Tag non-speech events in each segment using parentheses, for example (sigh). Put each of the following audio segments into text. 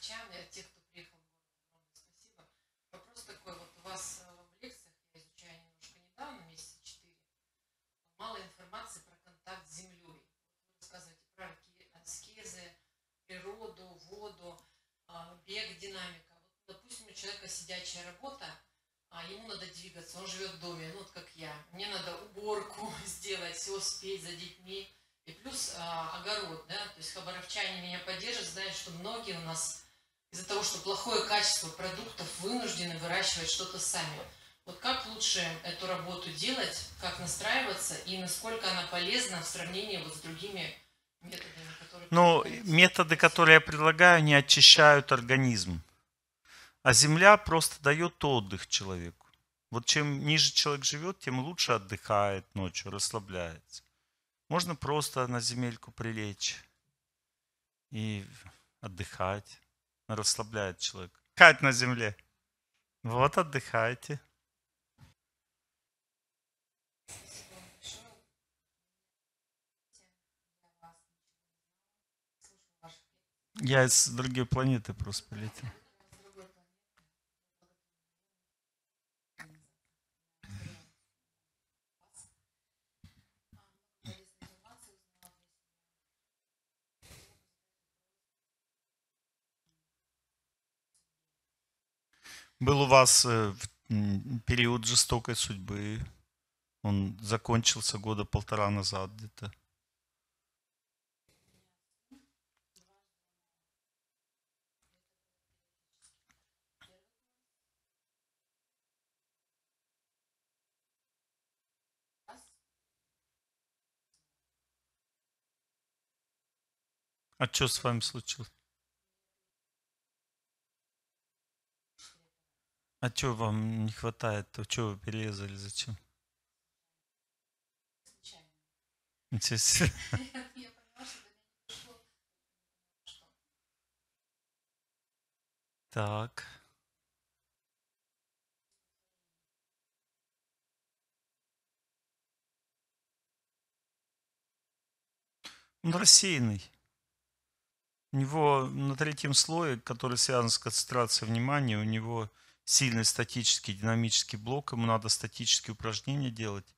врачами, от тех, кто приехал в город Верона. Спасибо. Вопрос такой, вот у вас э, в лекциях, я изучаю немножко недавно, месяца четыре, мало информации про контакт с землей. Вот вы рассказываете про аскезы, природу, воду, а, бег, динамика. Вот, допустим, у человека сидячая работа, а ему надо двигаться, он живет в доме, ну вот как я. Мне надо уборку (laughs) сделать, все успеть за детьми. И плюс а, огород, да, то есть хабаровчане меня поддержат, знают, что многие у нас из-за того, что плохое качество продуктов вынуждены выращивать что-то сами. Вот как лучше эту работу делать, как настраиваться и насколько она полезна в сравнении вот с другими методами, которые... Ну, методы, которые я предлагаю, не очищают организм. А земля просто дает отдых человеку. Вот чем ниже человек живет, тем лучше отдыхает ночью, расслабляется. Можно просто на земельку прилечь и отдыхать расслабляет человек. Кать на земле. Вот отдыхайте. Я с другой планеты просто полетел. Вас э, период жестокой судьбы. Он закончился года полтора назад где-то. А что с вами случилось? А чего вам не хватает? То чего вы перерезали? Зачем? Случайно. Так. Он рассеянный. У него на третьем слое, который связан с концентрацией внимания, у него сильный статический динамический блок, ему надо статические упражнения делать,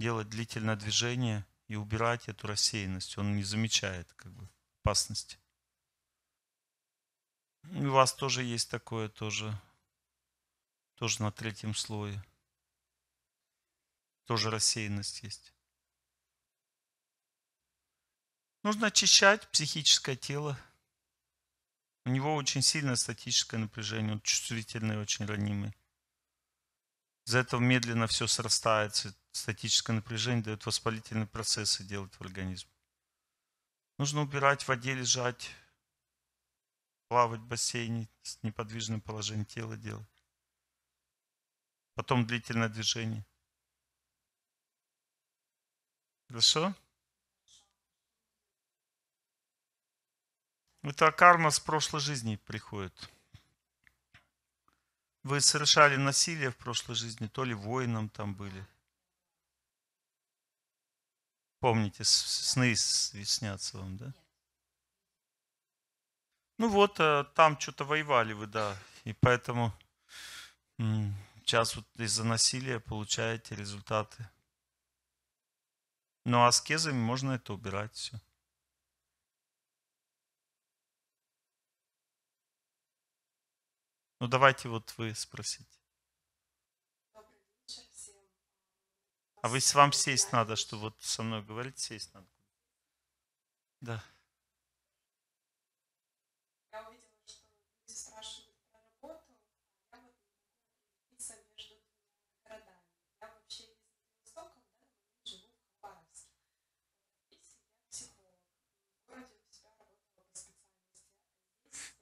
делать длительное движение и убирать эту рассеянность. Он не замечает как бы, опасности. у вас тоже есть такое тоже, тоже на третьем слое. Тоже рассеянность есть. Нужно очищать психическое тело у него очень сильное статическое напряжение, он чувствительный, очень ранимый. Из-за этого медленно все срастается, статическое напряжение дает воспалительные процессы делать в организме. Нужно убирать в воде, лежать, плавать в бассейне, с неподвижным положением тела делать. Потом длительное движение. Хорошо? Это карма с прошлой жизни приходит. Вы совершали насилие в прошлой жизни, то ли воином там были. Помните, сны снятся вам, да? Ну вот, э, там что-то воевали вы, да. И поэтому сейчас вот из-за насилия получаете результаты. Но ну, аскезами можно это убирать все. Ну давайте вот вы спросите. А вы с вам сесть надо, что вот со мной говорить, сесть надо. Да.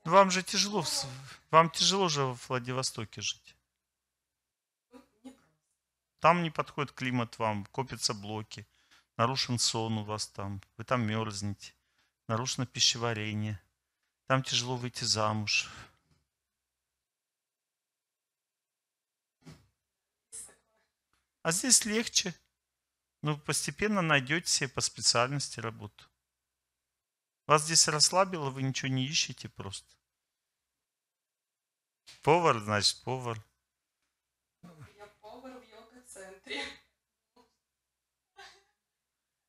Ну, вам же тяжело, вам тяжело же в Владивостоке жить. Там не подходит климат вам, копятся блоки, нарушен сон у вас там, вы там мерзнете, нарушено пищеварение, там тяжело выйти замуж. А здесь легче. Ну, постепенно найдете себе по специальности работу. Вас здесь расслабило, вы ничего не ищете просто. Повар, значит, повар. Я повар в йога-центре.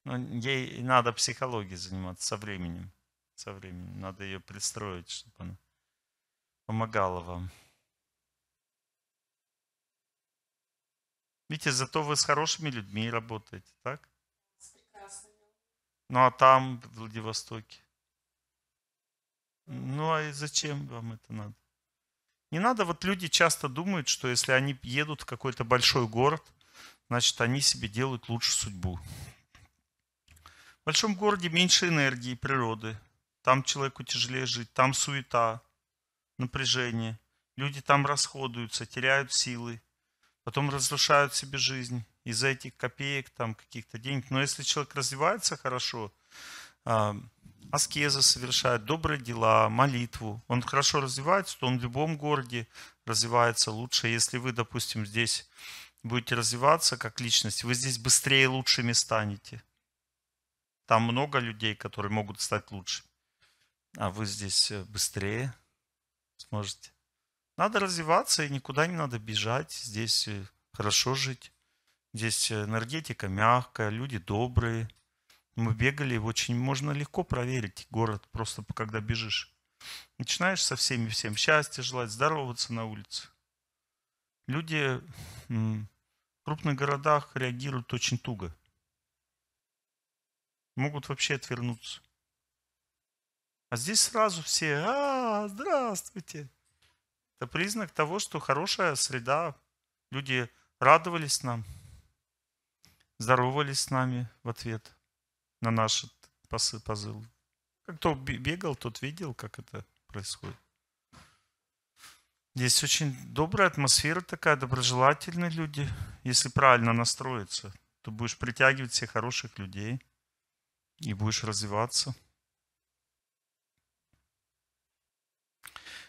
Ну, ей надо психологией заниматься со временем. Со временем. Надо ее пристроить, чтобы она помогала вам. Видите, зато вы с хорошими людьми работаете, так? С прекрасными. Ну а там, в Владивостоке? Ну а и зачем вам это надо? Не надо, вот люди часто думают, что если они едут в какой-то большой город, значит, они себе делают лучше судьбу. В большом городе меньше энергии природы. Там человеку тяжелее жить, там суета, напряжение. Люди там расходуются, теряют силы, потом разрушают себе жизнь из-за этих копеек, там каких-то денег. Но если человек развивается хорошо, а, аскезы совершает, добрые дела, молитву. Он хорошо развивается, то он в любом городе развивается лучше. Если вы, допустим, здесь будете развиваться как личность, вы здесь быстрее и лучшими станете. Там много людей, которые могут стать лучше. А вы здесь э, быстрее сможете. Надо развиваться и никуда не надо бежать. Здесь э, хорошо жить. Здесь э, энергетика мягкая, люди добрые. Мы бегали, очень можно легко проверить город, просто когда бежишь. Начинаешь со всеми всем счастья желать, здороваться на улице. Люди в крупных городах реагируют очень туго. Могут вообще отвернуться. А здесь сразу все, а, здравствуйте. Это признак того, что хорошая среда. Люди радовались нам, здоровались с нами в ответ – на наш позыл. Кто бегал, тот видел, как это происходит. Здесь очень добрая атмосфера такая, доброжелательные люди. Если правильно настроиться, то будешь притягивать всех хороших людей и будешь развиваться.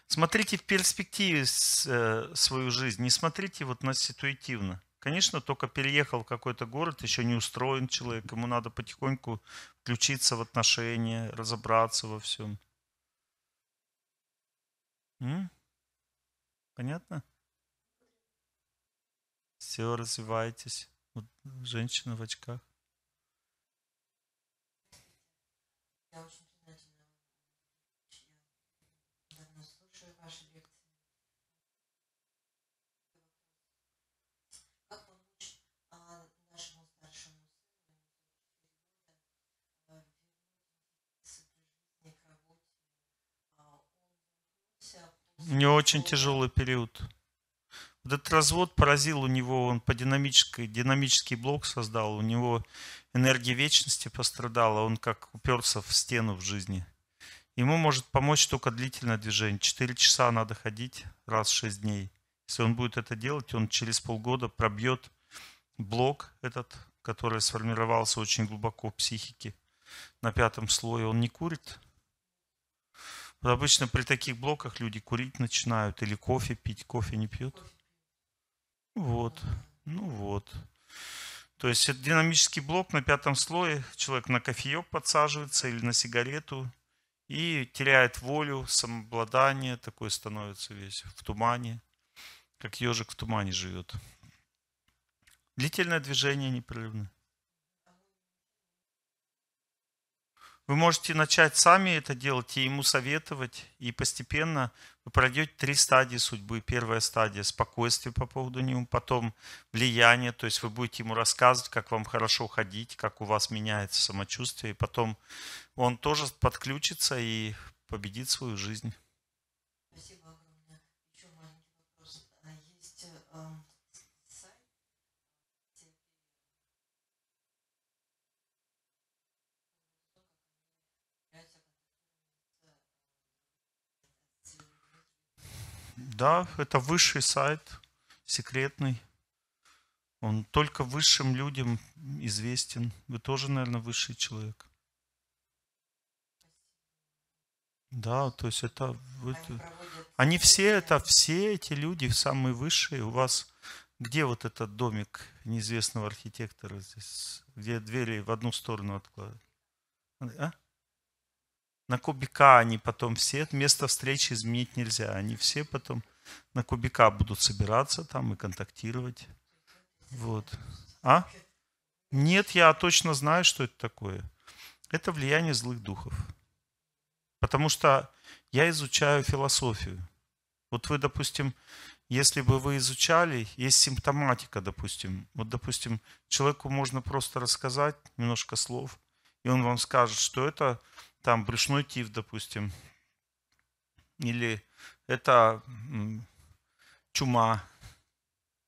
Смотрите в перспективе э, свою жизнь, не смотрите вот на ситуативно. Конечно, только переехал в какой-то город, еще не устроен человек, ему надо потихоньку включиться в отношения, разобраться во всем. М? Понятно? Все, развивайтесь. Вот женщина в очках. Я очень У него очень тяжелый период. Вот этот развод поразил у него, он по динамической, динамический блок создал, у него энергия вечности пострадала, он как уперся в стену в жизни. Ему может помочь только длительное движение. Четыре часа надо ходить раз в шесть дней. Если он будет это делать, он через полгода пробьет блок этот, который сформировался очень глубоко в психике на пятом слое. Он не курит, но обычно при таких блоках люди курить начинают или кофе пить. Кофе не пьют? Вот. Ну вот. То есть это динамический блок на пятом слое. Человек на кофеек подсаживается или на сигарету и теряет волю, самообладание. Такой становится весь в тумане, как ежик в тумане живет. Длительное движение непрерывное. Вы можете начать сами это делать и ему советовать, и постепенно вы пройдете три стадии судьбы. Первая стадия – спокойствие по поводу него, потом влияние, то есть вы будете ему рассказывать, как вам хорошо ходить, как у вас меняется самочувствие, и потом он тоже подключится и победит свою жизнь. Да, это высший сайт, секретный. Он только высшим людям известен. Вы тоже, наверное, высший человек. Да, то есть это... Они, это, они все это, все эти люди самые высшие. У вас где вот этот домик неизвестного архитектора здесь? Где двери в одну сторону откладывают? А? На Кубика они потом все, место встречи изменить нельзя. Они все потом на Кубика будут собираться там и контактировать. Вот. А? Нет, я точно знаю, что это такое. Это влияние злых духов. Потому что я изучаю философию. Вот вы, допустим, если бы вы изучали, есть симптоматика, допустим. Вот, допустим, человеку можно просто рассказать немножко слов, и он вам скажет, что это там брюшной тиф, допустим, или это чума,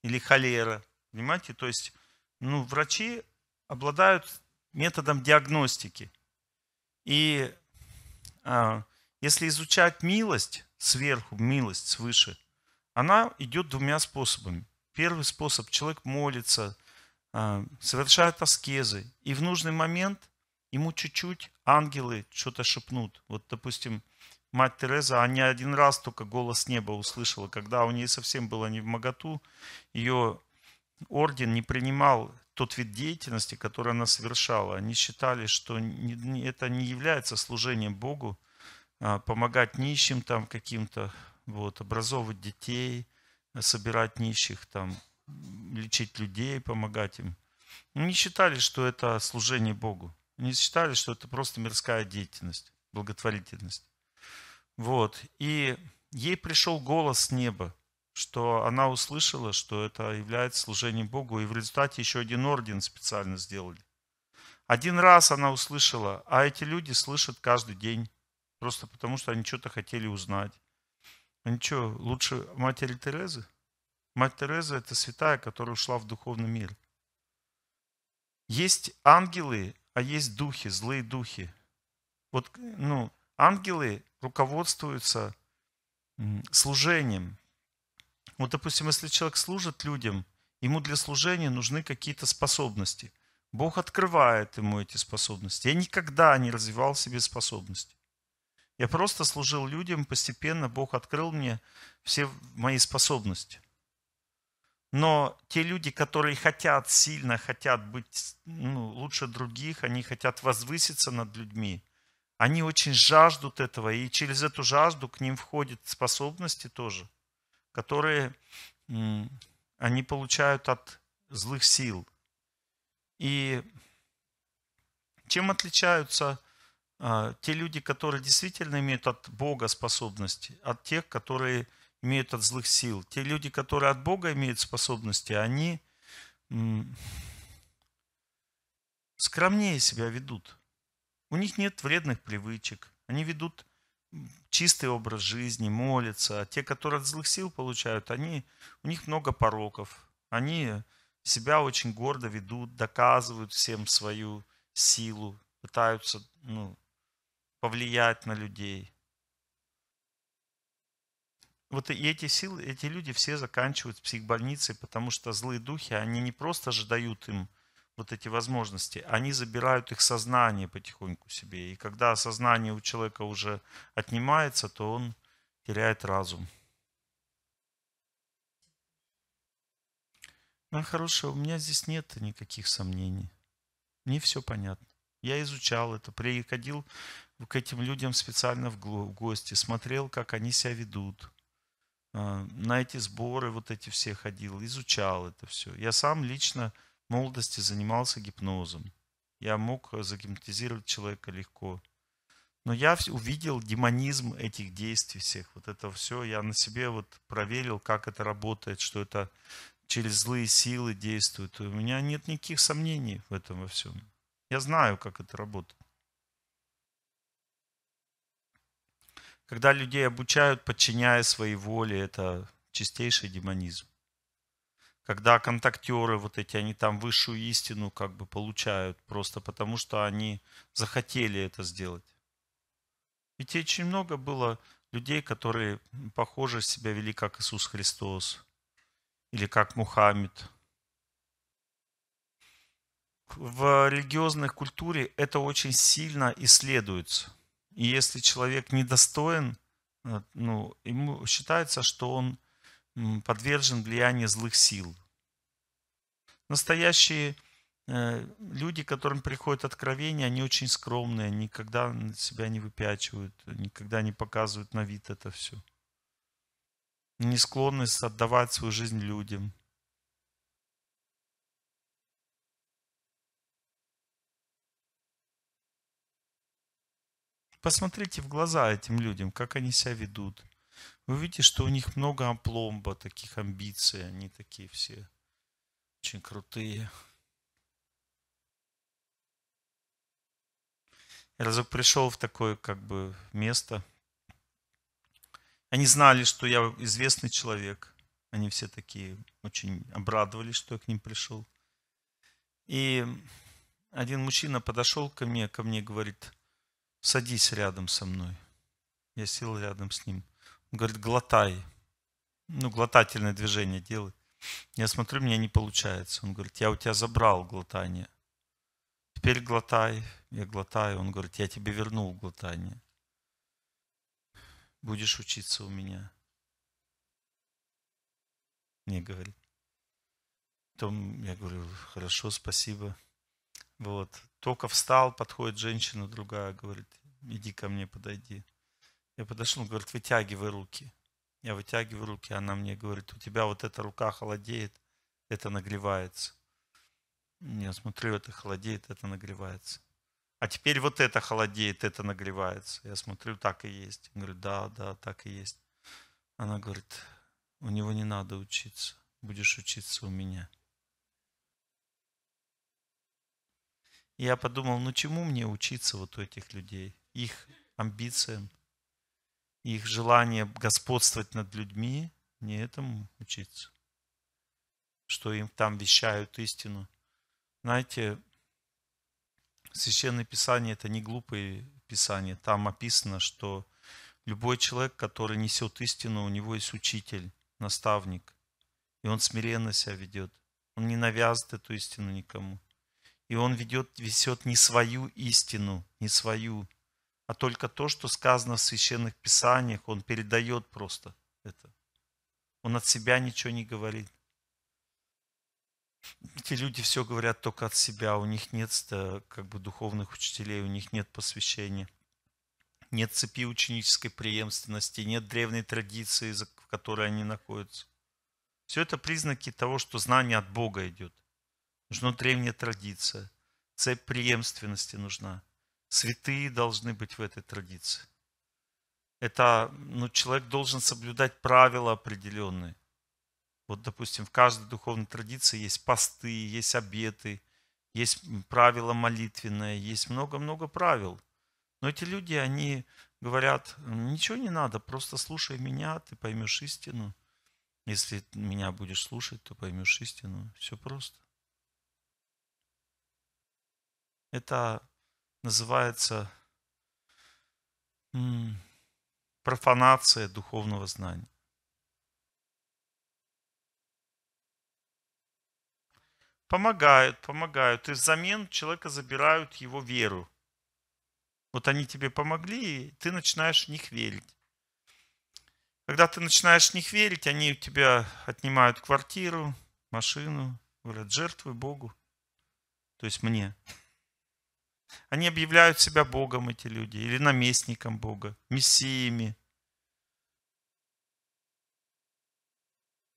или холера, понимаете? То есть ну, врачи обладают методом диагностики. И а, если изучать милость сверху, милость свыше, она идет двумя способами. Первый способ – человек молится, а, совершает аскезы, и в нужный момент ему чуть-чуть ангелы что-то шепнут. Вот, допустим, мать Тереза, она не один раз только голос неба услышала, когда у нее совсем было не в моготу, ее орден не принимал тот вид деятельности, который она совершала. Они считали, что это не является служением Богу, а, помогать нищим там каким-то, вот, образовывать детей, собирать нищих, там, лечить людей, помогать им. Они считали, что это служение Богу. Они считали, что это просто мирская деятельность, благотворительность. Вот. И ей пришел голос с неба, что она услышала, что это является служением Богу, и в результате еще один орден специально сделали. Один раз она услышала, а эти люди слышат каждый день, просто потому что они что-то хотели узнать. Они что, лучше матери Терезы? Мать Тереза – это святая, которая ушла в духовный мир. Есть ангелы, а есть духи, злые духи. Вот, ну, ангелы руководствуются служением. Вот, допустим, если человек служит людям, ему для служения нужны какие-то способности. Бог открывает ему эти способности. Я никогда не развивал в себе способности. Я просто служил людям, постепенно Бог открыл мне все мои способности. Но те люди, которые хотят сильно, хотят быть ну, лучше других, они хотят возвыситься над людьми, они очень жаждут этого, и через эту жажду к ним входят способности тоже, которые они получают от злых сил. И чем отличаются а, те люди, которые действительно имеют от Бога способности, от тех, которые имеют от злых сил. Те люди, которые от Бога имеют способности, они скромнее себя ведут. У них нет вредных привычек. Они ведут чистый образ жизни, молятся. А те, которые от злых сил получают, они, у них много пороков. Они себя очень гордо ведут, доказывают всем свою силу, пытаются ну, повлиять на людей вот и эти силы, эти люди все заканчивают в психбольнице, потому что злые духи, они не просто же дают им вот эти возможности, они забирают их сознание потихоньку себе. И когда сознание у человека уже отнимается, то он теряет разум. Моя ну хорошая, у меня здесь нет никаких сомнений. Мне все понятно. Я изучал это, приходил к этим людям специально в гости, смотрел, как они себя ведут, а, на эти сборы вот эти все ходил, изучал это все. Я сам лично в молодости занимался гипнозом. Я мог э, загипнотизировать человека легко. Но я увидел демонизм этих действий всех. Вот это все я на себе вот проверил, как это работает, что это через злые силы действует. У меня нет никаких сомнений в этом во всем. Я знаю, как это работает. Когда людей обучают, подчиняя своей воле, это чистейший демонизм. Когда контактеры вот эти, они там высшую истину как бы получают, просто потому что они захотели это сделать. Ведь очень много было людей, которые, похоже, себя вели как Иисус Христос или как Мухаммед. В религиозной культуре это очень сильно исследуется – и если человек недостоин, э, ну, ему считается, что он подвержен влиянию злых сил. Настоящие э, люди, которым приходят откровения, они очень скромные, никогда себя не выпячивают, никогда не показывают на вид это все. Не склонны отдавать свою жизнь людям. Посмотрите в глаза этим людям, как они себя ведут. Вы видите, что у них много опломба, таких амбиций, они такие все очень крутые. Я разок пришел в такое как бы место. Они знали, что я известный человек. Они все такие очень обрадовались, что я к ним пришел. И один мужчина подошел ко мне, ко мне говорит, садись рядом со мной. Я сел рядом с ним. Он говорит, глотай. Ну, глотательное движение делай. Я смотрю, у меня не получается. Он говорит, я у тебя забрал глотание. Теперь глотай. Я глотаю. Он говорит, я тебе вернул глотание. Будешь учиться у меня. Мне говорит. Потом я говорю, хорошо, спасибо. Вот. Только встал, подходит женщина другая, говорит, иди ко мне, подойди. Я подошел, говорит, вытягивай руки. Я вытягиваю руки, она мне говорит, у тебя вот эта рука холодеет, это нагревается. Я смотрю, это холодеет, это нагревается. А теперь вот это холодеет, это нагревается. Я смотрю, так и есть. говорю, да, да, так и есть. Она говорит, у него не надо учиться, будешь учиться у меня. я подумал, ну чему мне учиться вот у этих людей? Их амбициям, их желание господствовать над людьми, не этому учиться. Что им там вещают истину. Знаете, Священное Писание – это не глупое Писание. Там описано, что любой человек, который несет истину, у него есть учитель, наставник. И он смиренно себя ведет. Он не навязывает эту истину никому. И он ведет, весет не свою истину, не свою, а только то, что сказано в священных писаниях, он передает просто это. Он от себя ничего не говорит. Эти люди все говорят только от себя, у них нет как бы духовных учителей, у них нет посвящения, нет цепи ученической преемственности, нет древней традиции, в которой они находятся. Все это признаки того, что знание от Бога идет нужна древняя традиция, цепь преемственности нужна. Святые должны быть в этой традиции. Это, ну, человек должен соблюдать правила определенные. Вот, допустим, в каждой духовной традиции есть посты, есть обеты, есть правила молитвенные, есть много-много правил. Но эти люди, они говорят, ничего не надо, просто слушай меня, ты поймешь истину. Если меня будешь слушать, то поймешь истину. Все просто. Это называется профанация духовного знания. Помогают, помогают. И взамен человека забирают его веру. Вот они тебе помогли, и ты начинаешь в них верить. Когда ты начинаешь в них верить, они у тебя отнимают квартиру, машину, говорят, жертвуй Богу, то есть мне. Они объявляют себя Богом, эти люди, или наместником Бога, мессиями.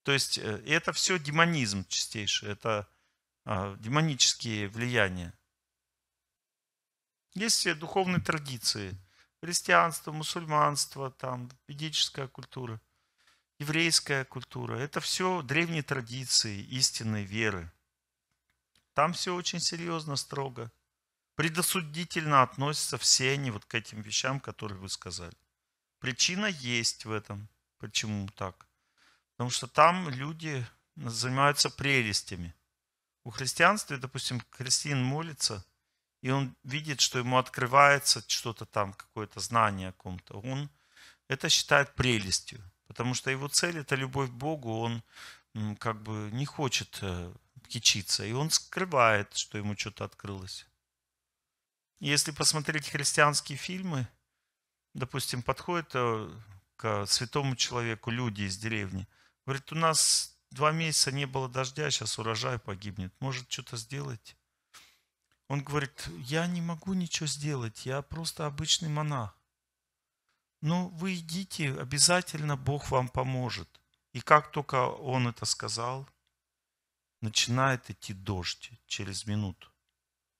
То есть э, это все демонизм чистейший, это а, демонические влияния. Есть все духовные традиции. Христианство, мусульманство, там, ведическая культура, еврейская культура. Это все древние традиции истинной веры. Там все очень серьезно, строго. Предосудительно относятся все они вот к этим вещам, которые вы сказали. Причина есть в этом. Почему так? Потому что там люди занимаются прелестями. У христианства, допустим, христиан молится, и он видит, что ему открывается что-то там, какое-то знание о ком-то. Он это считает прелестью, потому что его цель – это любовь к Богу, он как бы не хочет э, кичиться, и он скрывает, что ему что-то открылось. Если посмотреть христианские фильмы, допустим, подходит э, к святому человеку люди из деревни, говорит, у нас два месяца не было дождя, сейчас урожай погибнет, может, что-то сделать? Он говорит, я не могу ничего сделать, я просто обычный монах. Ну, вы идите, обязательно Бог вам поможет. И как только он это сказал, начинает идти дождь через минуту.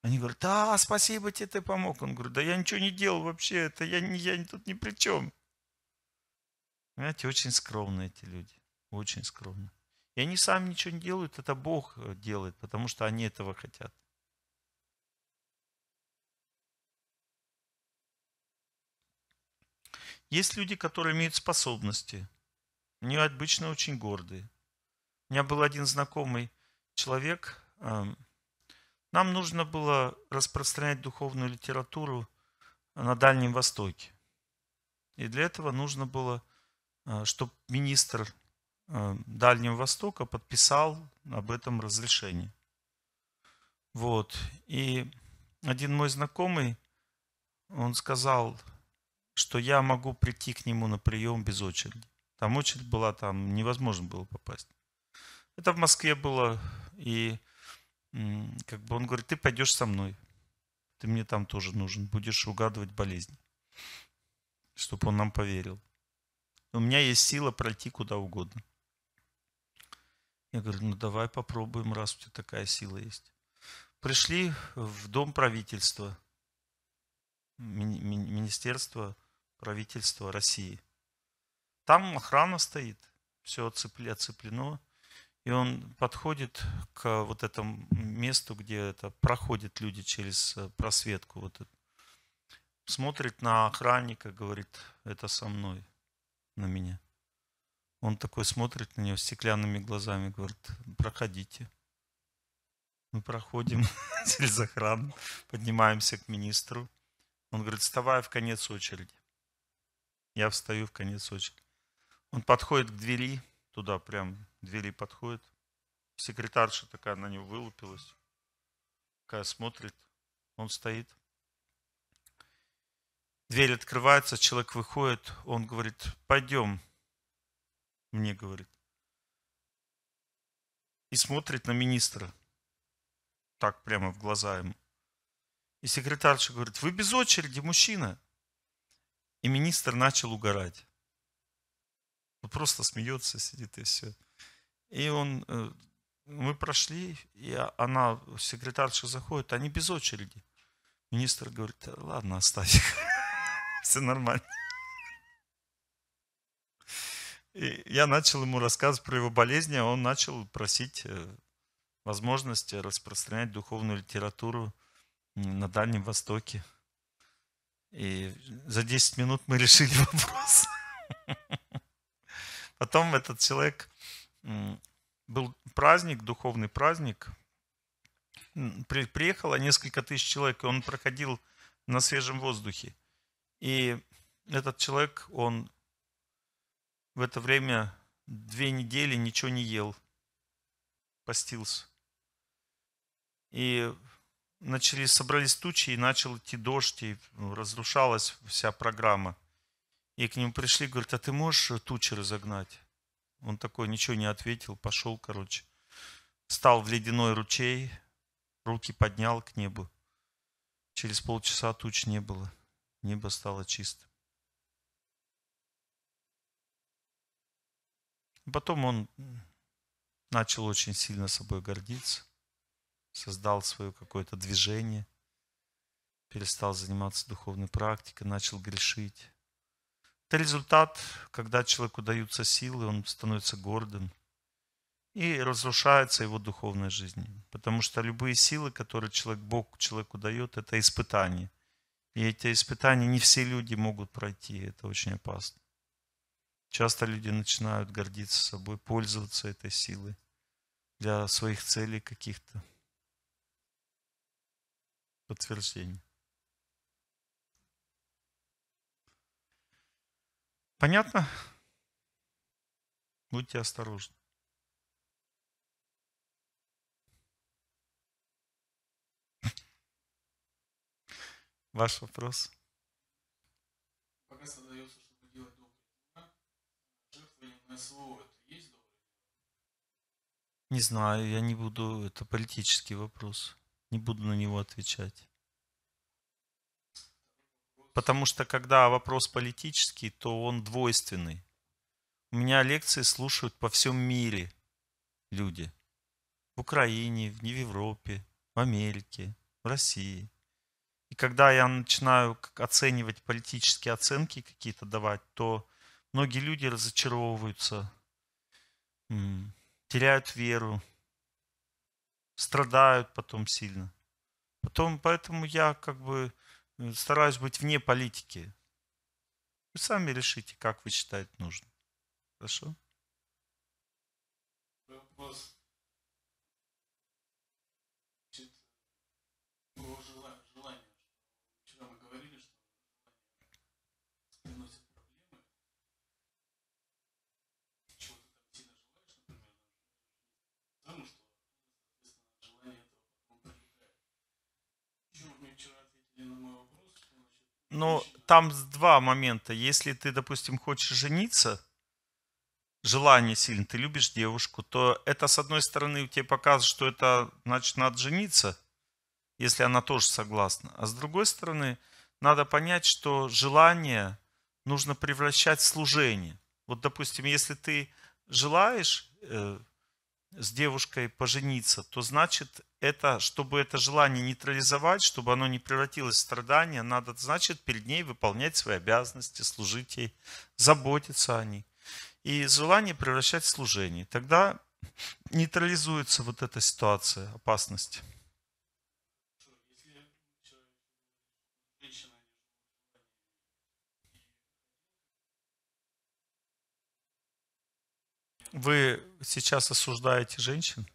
Они говорят, да, спасибо тебе, ты помог. Он говорит, да я ничего не делал вообще, это я, я, тут ни при чем. Понимаете, очень скромные эти люди, очень скромные. И они сами ничего не делают, это Бог э, делает, потому что они этого хотят. Есть люди, которые имеют способности. Они обычно очень гордые. У меня был один знакомый человек, эм, нам нужно было распространять духовную литературу э, на Дальнем Востоке. И для этого нужно было, э, чтобы министр э, Дальнего Востока подписал об этом разрешение. Вот. И один мой знакомый, он сказал, что я могу прийти к нему на прием без очереди. Там очередь была, там невозможно было попасть. Это в Москве было, и как бы он говорит, ты пойдешь со мной. Ты мне там тоже нужен. Будешь угадывать болезнь. Чтобы он нам поверил. У меня есть сила пройти куда угодно. Я говорю, ну давай попробуем, раз у тебя такая сила есть. Пришли в дом правительства, мини Министерство правительства России. Там охрана стоит, все оцеплено и он подходит к вот этому месту, где это проходят люди через э, просветку. Вот Смотрит на охранника, говорит, это со мной, на меня. Он такой смотрит на него стеклянными глазами, говорит, проходите. Мы проходим (laughs) через охрану, поднимаемся к министру. Он говорит, вставай в конец очереди. Я встаю в конец очереди. Он подходит к двери, туда прям двери подходит. Секретарша такая на него вылупилась. Такая смотрит. Он стоит. Дверь открывается, человек выходит. Он говорит, пойдем. Мне говорит. И смотрит на министра. Так прямо в глаза ему. И секретарша говорит, вы без очереди, мужчина. И министр начал угорать. Он ну, просто смеется, сидит и все. И он, э, мы прошли, и а, она, секретарша заходит, они без очереди. Министр говорит, «Э, ладно, оставь их, (laughs) все нормально. И я начал ему рассказывать про его болезни, а он начал просить э, возможности распространять духовную литературу на Дальнем Востоке. И за 10 минут мы (laughs) решили вопрос. Потом этот человек был праздник, духовный праздник. при Приехало несколько тысяч человек, и он проходил на свежем воздухе. И этот человек, он в это время две недели ничего не ел, постился. И начали, собрались тучи, и начал идти дождь, и разрушалась вся программа. И к нему пришли, говорят, а ты можешь тучи разогнать? Он такой ничего не ответил, пошел, короче. встал в ледяной ручей, руки поднял к небу. Через полчаса туч не было. Небо стало чистым. Потом он начал очень сильно собой гордиться, создал свое какое-то движение, перестал заниматься духовной практикой, начал грешить. Это результат, когда человеку даются силы, он становится гордым. И разрушается его духовная жизнь. Потому что любые силы, которые человек, Бог человеку дает, это испытания. И эти испытания не все люди могут пройти. Это очень опасно. Часто люди начинают гордиться собой, пользоваться этой силой для своих целей каких-то. подтверждений. Понятно? Будьте осторожны. Ваш вопрос? Пока создается, чтобы делать добрые жертвование СВО, это есть добрые? Не знаю, я не буду, это политический вопрос. Не буду на него отвечать. Потому что когда вопрос политический, то он двойственный. У меня лекции слушают по всем мире люди. В Украине, в Европе, в Америке, в России. И когда я начинаю оценивать политические оценки какие-то давать, то многие люди разочаровываются, теряют веру, страдают потом сильно. Потом, поэтому я как бы Э, стараюсь быть вне политики. Вы сами решите, как вы считаете нужно. Хорошо? Вопрос. Значит, Но ну, там два момента. Если ты, допустим, хочешь жениться, желание сильно, ты любишь девушку, то это, с одной стороны, тебе показывает, что это, значит, надо жениться, если она тоже согласна. А с другой стороны, надо понять, что желание нужно превращать в служение. Вот, допустим, если ты желаешь э, с девушкой пожениться, то значит это, чтобы это желание нейтрализовать, чтобы оно не превратилось в страдание, надо, значит, перед ней выполнять свои обязанности, служить ей, заботиться о ней. И желание превращать в служение. Тогда нейтрализуется вот эта ситуация опасность. Вы сейчас осуждаете женщин?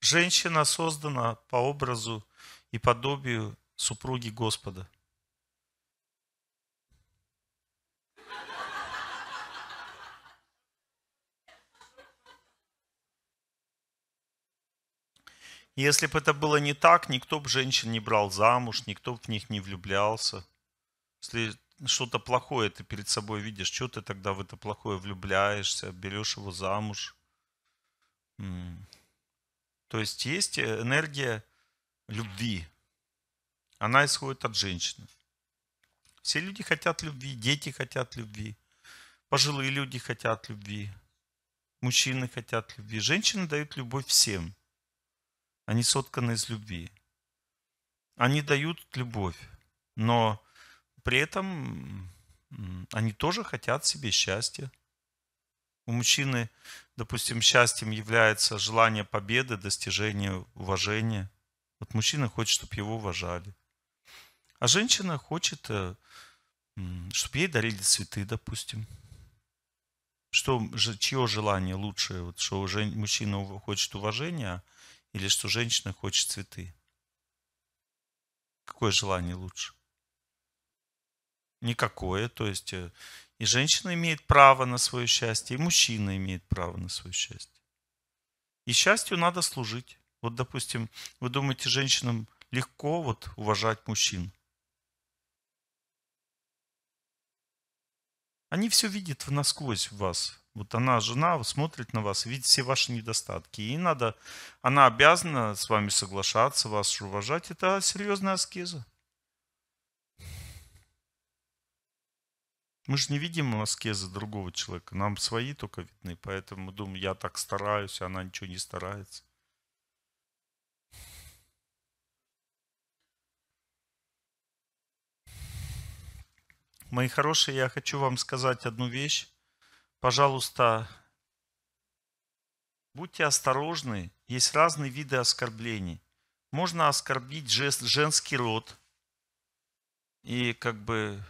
Женщина создана по образу и подобию супруги Господа. Если бы это было не так, никто бы женщин не брал замуж, никто бы в них не влюблялся что-то плохое ты перед собой видишь, что ты тогда в это плохое влюбляешься, берешь его замуж. То есть есть э, энергия любви. Она исходит от женщины. Все люди хотят любви, дети хотят любви, пожилые люди хотят любви, мужчины хотят любви. Женщины дают любовь всем. Они сотканы из любви. Они дают любовь, но при этом они тоже хотят себе счастья. У мужчины, допустим, счастьем является желание победы, достижение уважения. Вот мужчина хочет, чтобы его уважали. А женщина хочет, э, чтобы ей дарили цветы, допустим. Что, чье желание лучше? Вот, что мужчина хочет уважения или что женщина хочет цветы? Какое желание лучше? никакое. То есть э, и женщина имеет право на свое счастье, и мужчина имеет право на свое счастье. И счастью надо служить. Вот, допустим, вы думаете, женщинам легко вот уважать мужчин? Они все видят в насквозь в вас. Вот она, жена, смотрит на вас, видит все ваши недостатки. И надо, она обязана с вами соглашаться, вас уважать. Это серьезная аскеза. Мы же не видим аскезы другого человека, нам свои только видны, поэтому думаю, я так стараюсь, а она ничего не старается. Мои хорошие, я хочу вам сказать одну вещь. Пожалуйста, будьте осторожны. Есть разные виды оскорблений. Можно оскорбить женский род. И как бы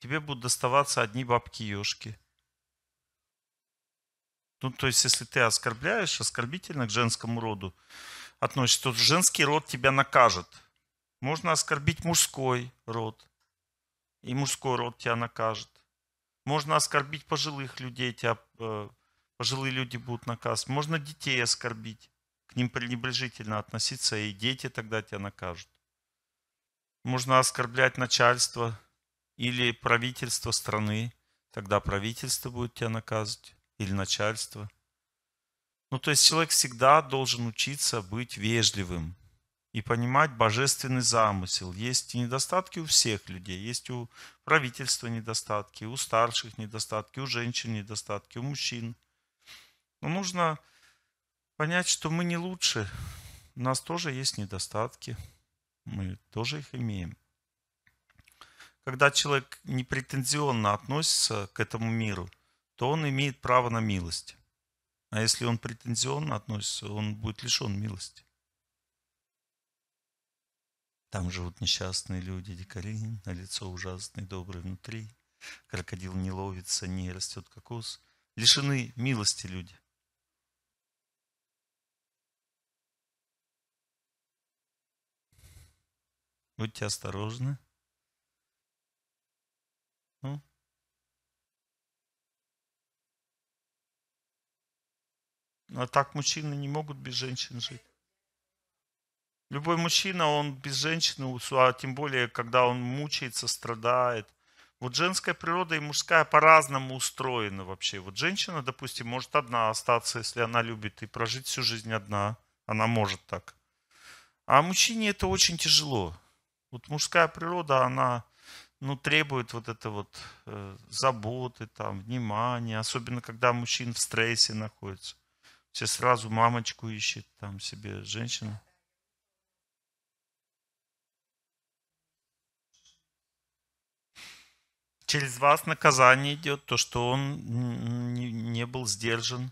тебе будут доставаться одни бабки-ешки. Ну, то есть, если ты оскорбляешь, оскорбительно к женскому роду относишься, то женский род тебя накажет. Можно оскорбить мужской род, и мужской род тебя накажет. Можно оскорбить пожилых людей, тебя э, пожилые люди будут наказывать. Можно детей оскорбить, к ним пренебрежительно относиться, и дети тогда тебя накажут. Можно оскорблять начальство, или правительство страны, тогда правительство будет тебя наказывать, или начальство. Ну, то есть человек всегда должен учиться быть вежливым и понимать божественный замысел. Есть недостатки у всех людей, есть у правительства недостатки, у старших недостатки, у женщин недостатки, у мужчин. Но нужно понять, что мы не лучше. У нас тоже есть недостатки, мы тоже их имеем когда человек непретензионно относится к этому миру, то он имеет право на милость. А если он претензионно относится, он будет лишен милости. Там живут несчастные люди, дикари, на лицо ужасный, добрый внутри. Крокодил не ловится, не растет кокос. Лишены милости люди. Будьте осторожны. А так мужчины не могут без женщин жить. Любой мужчина, он без женщины, а тем более, когда он мучается, страдает. Вот женская природа и мужская по-разному устроены вообще. Вот женщина, допустим, может одна остаться, если она любит, и прожить всю жизнь одна. Она может так. А мужчине это очень тяжело. Вот мужская природа, она ну, требует вот это вот э, заботы, там, внимания, особенно когда мужчина в стрессе находится. Все сразу мамочку ищет там себе, женщину. Через вас наказание идет, то, что он не был сдержан.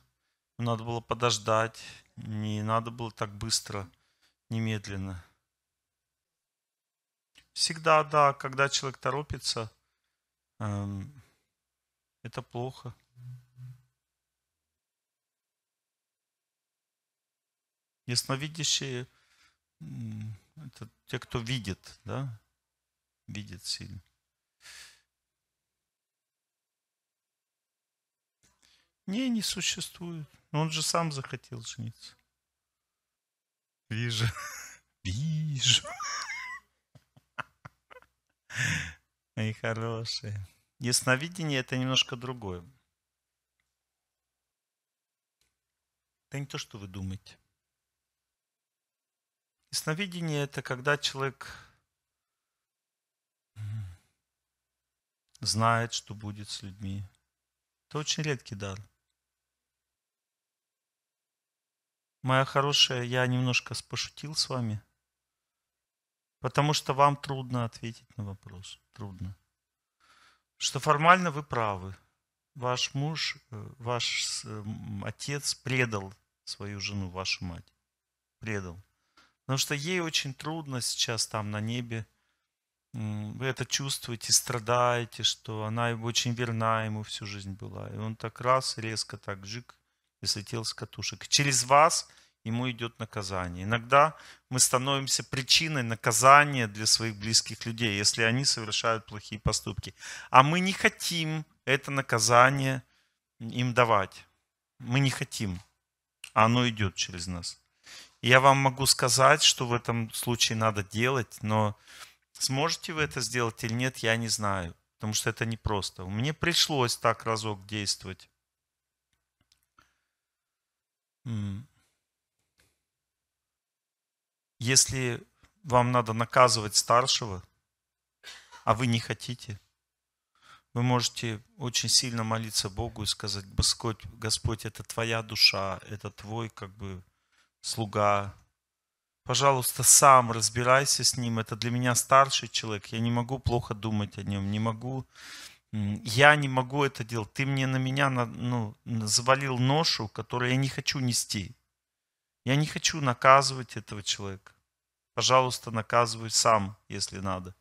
Надо было подождать, не надо было так быстро, немедленно. Всегда, да, когда человек торопится, эм, это плохо. Ясновидящие – это те, кто видит, да? Видит сильно. Не, не существует. Но он же сам захотел жениться. Вижу. (laughs) Вижу. (laughs) Мои хорошие. Ясновидение это немножко другое. Это не то, что вы думаете. Ясновидение – это когда человек знает, что будет с людьми. Это очень редкий дар. Моя хорошая, я немножко спошутил с вами, потому что вам трудно ответить на вопрос. Трудно. Что формально вы правы. Ваш муж, э, ваш отец предал свою жену, вашу мать. Предал. Потому что ей очень трудно сейчас там на небе. Вы это чувствуете, страдаете, что она очень верна ему всю жизнь была. И он так раз, резко так жик и слетел с катушек. Через вас ему идет наказание. Иногда мы становимся причиной наказания для своих близких людей, если они совершают плохие поступки. А мы не хотим это наказание им давать. Мы не хотим. А оно идет через нас. Я вам могу сказать, что в этом случае надо делать, но сможете вы это сделать или нет, я не знаю, потому что это непросто. Мне пришлось так разок действовать. Если вам надо наказывать старшего, а вы не хотите, вы можете очень сильно молиться Богу и сказать, Господь, Господь, это твоя душа, это твой как бы слуга. Пожалуйста, сам разбирайся с ним. Это для меня старший человек. Я не могу плохо думать о нем. Не могу. Я не могу это делать. Ты мне на меня ну, завалил ношу, которую я не хочу нести. Я не хочу наказывать этого человека. Пожалуйста, наказывай сам, если надо.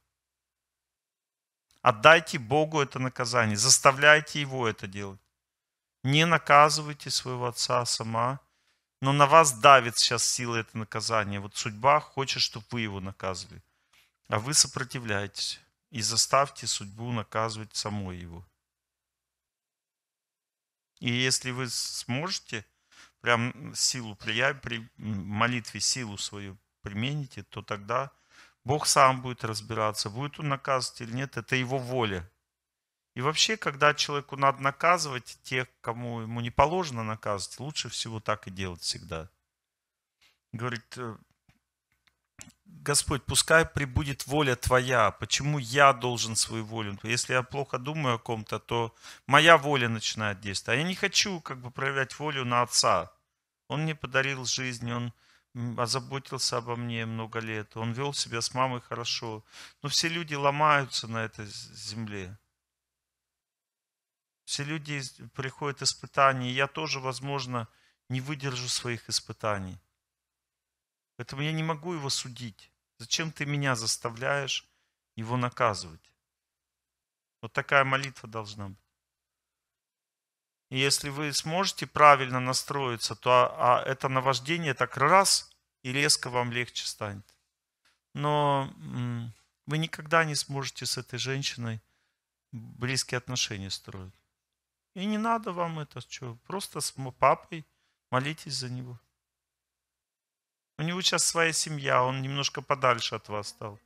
Отдайте Богу это наказание, заставляйте Его это делать. Не наказывайте своего отца сама, но на вас давит сейчас сила это наказание. Вот судьба хочет, чтобы вы его наказывали. А вы сопротивляетесь и заставьте судьбу наказывать самой его. И если вы сможете прям силу приявить, при молитве силу свою примените, то тогда Бог сам будет разбираться, будет он наказывать или нет, это его воля. И вообще, когда человеку надо наказывать тех, кому ему не положено наказывать, лучше всего так и делать всегда. Говорит, э, Господь, пускай прибудет воля Твоя. Почему я должен свою волю? Если я плохо думаю о ком-то, то моя воля начинает действовать. А я не хочу как бы проявлять волю на Отца. Он мне подарил жизнь, Он озаботился обо мне много лет, Он вел себя с мамой хорошо. Но ну, все люди ломаются на этой земле. Все люди приходят испытания. Я тоже, возможно, не выдержу своих испытаний. Поэтому я не могу его судить. Зачем ты меня заставляешь его наказывать? Вот такая молитва должна быть. И если вы сможете правильно настроиться, то а, а это наваждение так раз и резко вам легче станет. Но вы никогда не сможете с этой женщиной близкие отношения строить. И не надо вам это, что, просто с папой молитесь за него. У него сейчас своя семья, он немножко подальше от вас стал.